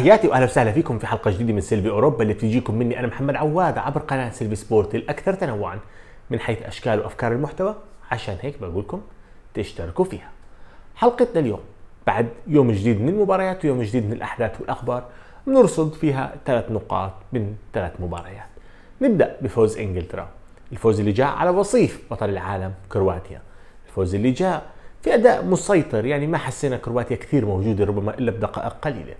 تحياتي واهلا وسهلا فيكم في حلقه جديده من سيلفي اوروبا اللي بتجيكم مني انا محمد عواد عبر قناه سيلفي سبورت الاكثر تنوعا من حيث اشكال وافكار المحتوى عشان هيك بقول لكم تشتركوا فيها. حلقتنا اليوم بعد يوم جديد من المباريات ويوم جديد من الاحداث والاخبار بنرصد فيها ثلاث نقاط من ثلاث مباريات. نبدا بفوز انجلترا، الفوز اللي جاء على وصيف بطل العالم كرواتيا، الفوز اللي جاء في اداء مسيطر يعني ما حسينا كرواتيا كثير موجوده ربما الا بدقائق قليله.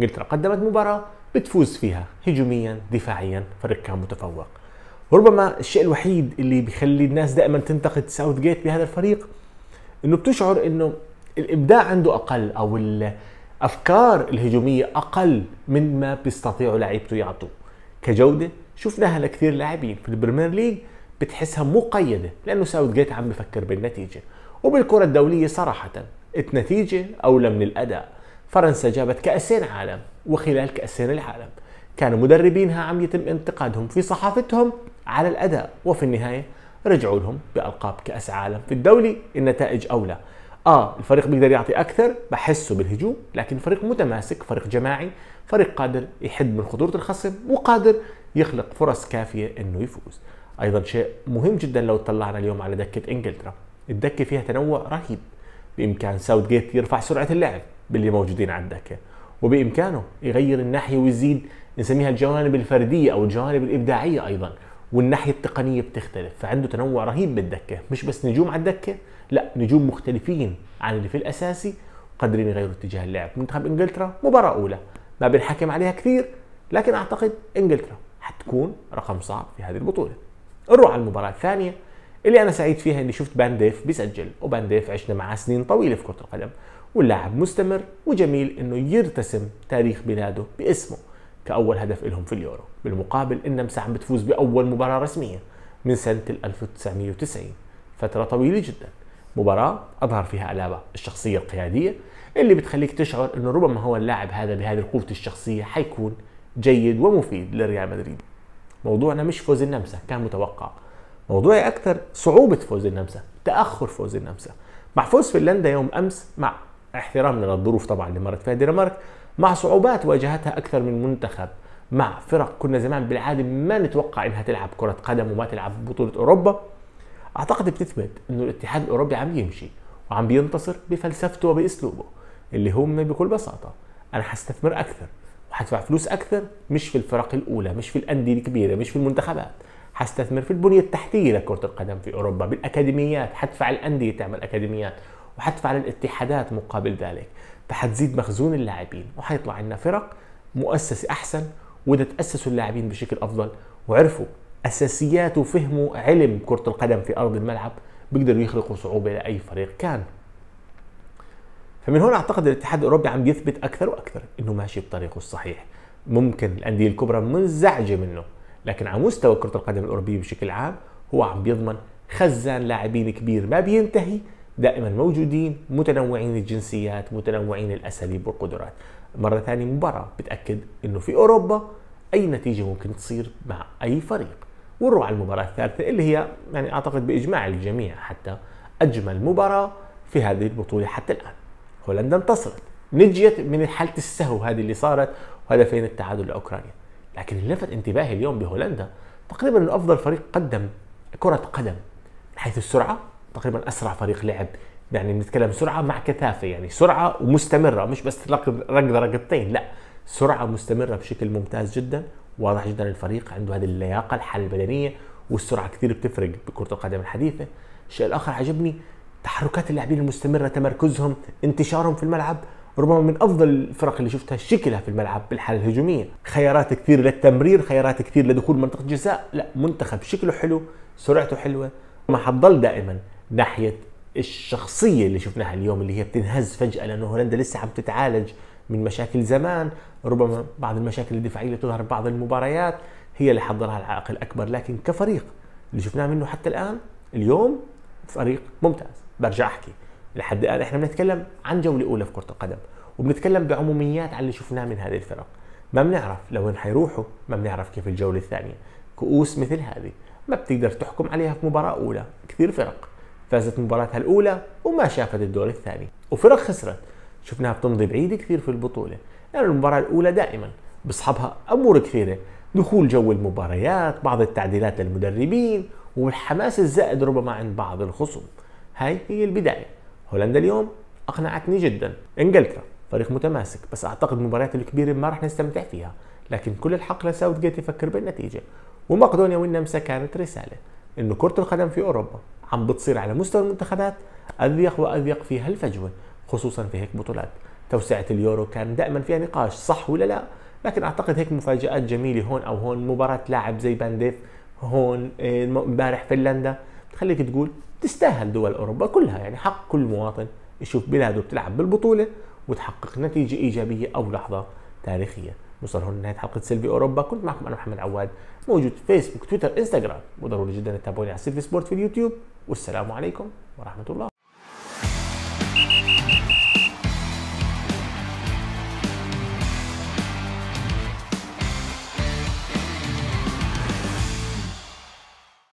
انجلترا قدمت مباراة بتفوز فيها هجوميا دفاعيا فريق كان متفوق ربما الشيء الوحيد اللي بيخلي الناس دائما تنتقد ساوث جيت بهذا الفريق انه بتشعر انه الابداع عنده اقل او الافكار الهجوميه اقل من ما بيستطيعوا لعيبته يعطوه كجوده شفناها لكثير لاعبين في البريمير ليج بتحسها مقيده لانه ساوث جيت عم بفكر بالنتيجه وبالكره الدوليه صراحه النتيجه اولى من الاداء فرنسا جابت كأسين عالم وخلال كأسين العالم كانوا مدربينها عم يتم انتقادهم في صحافتهم على الأداء وفي النهاية رجعوا لهم بألقاب كأس عالم في الدولي النتائج أولى اه الفريق بيقدر يعطي اكثر بحسه بالهجوم لكن فريق متماسك فريق جماعي فريق قادر يحد من خطوره الخصم وقادر يخلق فرص كافيه انه يفوز ايضا شيء مهم جدا لو اطلعنا اليوم على دكه انجلترا الدكه فيها تنوع رهيب بامكان ساوث جيت يرفع سرعه اللعب باللي موجودين عندك وبامكانه يغير الناحيه ويزيد نسميها الجوانب الفرديه او الجوانب الابداعيه ايضا والناحيه التقنيه بتختلف فعنده تنوع رهيب بالدكه مش بس نجوم على الدكه لا نجوم مختلفين عن اللي في الاساسي قادرين يغيروا اتجاه اللعب منتخب انجلترا مباراه اولى ما بنحكم عليها كثير لكن اعتقد انجلترا حتكون رقم صعب في هذه البطوله نروح على المباراه الثانيه اللي انا سعيد فيها اني شفت بانديف بيسجل وبانديف عشنا معاه سنين طويله في كره القدم واللاعب مستمر وجميل انه يرتسم تاريخ بلاده باسمه كاول هدف لهم في اليورو بالمقابل النمسا عم بتفوز باول مباراه رسميه من سنه 1990 فتره طويله جدا مباراة أظهر فيها ألابا الشخصية القيادية اللي بتخليك تشعر أنه ربما هو اللاعب هذا بهذه القوة الشخصية حيكون جيد ومفيد لريال مدريد موضوعنا مش فوز النمسا كان متوقع موضوعي اكتر صعوبه فوز النمسا تاخر فوز النمسا مع فوز فنلندا يوم امس مع احترامنا للظروف طبعا اللي مرت فيها الدنمارك مع صعوبات واجهتها اكثر من منتخب مع فرق كنا زمان بالعاده ما نتوقع انها تلعب كره قدم وما تلعب بطوله اوروبا اعتقد بتثبت انه الاتحاد الاوروبي عم يمشي وعم بينتصر بفلسفته وباسلوبه اللي هم بكل بساطه انا حستثمر اكثر وحدفع فلوس اكثر مش في الفرق الاولى مش في الانديه الكبيره مش في المنتخبات حستثمر في البنيه التحتيه لكره القدم في اوروبا بالاكاديميات حدفع الانديه تعمل اكاديميات وحدفع للاتحادات مقابل ذلك فحتزيد مخزون اللاعبين وحيطلع لنا فرق مؤسسه احسن واذا تاسسوا اللاعبين بشكل افضل وعرفوا اساسيات وفهموا علم كره القدم في ارض الملعب بيقدروا يخلقوا صعوبه لاي فريق كان فمن هون اعتقد الاتحاد الاوروبي عم يثبت اكثر واكثر انه ماشي بطريقه الصحيح ممكن الانديه الكبرى منزعجه منه لكن على مستوى كره القدم الاوروبيه بشكل عام هو عم بيضمن خزان لاعبين كبير ما بينتهي دائما موجودين متنوعين الجنسيات متنوعين الاساليب والقدرات مره ثانيه مباراه بتاكد انه في اوروبا اي نتيجه ممكن تصير مع اي فريق ونروح على المباراه الثالثه اللي هي يعني اعتقد باجماع الجميع حتى اجمل مباراه في هذه البطوله حتى الان هولندا انتصرت نجيت من حاله السهو هذه اللي صارت وهدفين التعادل لاوكرانيا لكن اللي لفت انتباهي اليوم بهولندا تقريبا افضل فريق قدم كره قدم من حيث السرعه تقريبا اسرع فريق لعب يعني بنتكلم سرعه مع كثافه يعني سرعه ومستمره مش بس ركضه ركضتين لا سرعه مستمره بشكل ممتاز جدا واضح جدا الفريق عنده هذه اللياقه الحاله البدنيه والسرعه كثير بتفرق بكره القدم الحديثه الشيء الاخر عجبني تحركات اللاعبين المستمره تمركزهم انتشارهم في الملعب ربما من افضل الفرق اللي شفتها شكلها في الملعب بالحاله الهجوميه خيارات كثير للتمرير خيارات كثير لدخول منطقه الجزاء لا منتخب شكله حلو سرعته حلوه ما حتضل دائما ناحيه الشخصيه اللي شفناها اليوم اللي هي بتنهز فجاه لانه هولندا لسه عم تتعالج من مشاكل زمان ربما بعض المشاكل الدفاعيه اللي تظهر بعض المباريات هي اللي حضرها العائق الاكبر لكن كفريق اللي شفناه منه حتى الان اليوم فريق ممتاز برجع احكي لحد الان احنا بنتكلم عن جوله اولى في كره القدم وبنتكلم بعموميات عن اللي شفناه من هذه الفرق ما بنعرف لوين حيروحوا ما بنعرف كيف الجوله الثانيه كؤوس مثل هذه ما بتقدر تحكم عليها في مباراه اولى كثير فرق فازت مباراتها الاولى وما شافت الدور الثاني وفرق خسرت شفناها بتمضي بعيد كثير في البطوله لان يعني المباراه الاولى دائما بصحبها امور كثيره دخول جو المباريات بعض التعديلات للمدربين والحماس الزائد ربما عند بعض الخصوم هاي هي البدايه هولندا اليوم اقنعتني جدا انجلترا فريق متماسك بس اعتقد المباريات الكبيره ما راح نستمتع فيها لكن كل الحق لساوث جيت يفكر بالنتيجه ومقدونيا والنمسا كانت رساله انه كره القدم في اوروبا عم بتصير على مستوى المنتخبات اضيق واضيق فيها الفجوه خصوصا في هيك بطولات توسعه اليورو كان دائما فيها نقاش صح ولا لا لكن اعتقد هيك مفاجات جميله هون او هون مباراه لاعب زي بانديف هون آه، امبارح فنلندا تخليك تقول تستاهل دول اوروبا كلها يعني حق كل مواطن يشوف بلاده بتلعب بالبطوله وتحقق نتيجه ايجابيه او لحظه تاريخيه نوصل هون لنهايه حلقه سيلفي اوروبا كنت معكم انا محمد عواد موجود فيسبوك تويتر انستغرام وضروري جدا تتابعوني على سيلفي سبورت في اليوتيوب والسلام عليكم ورحمه الله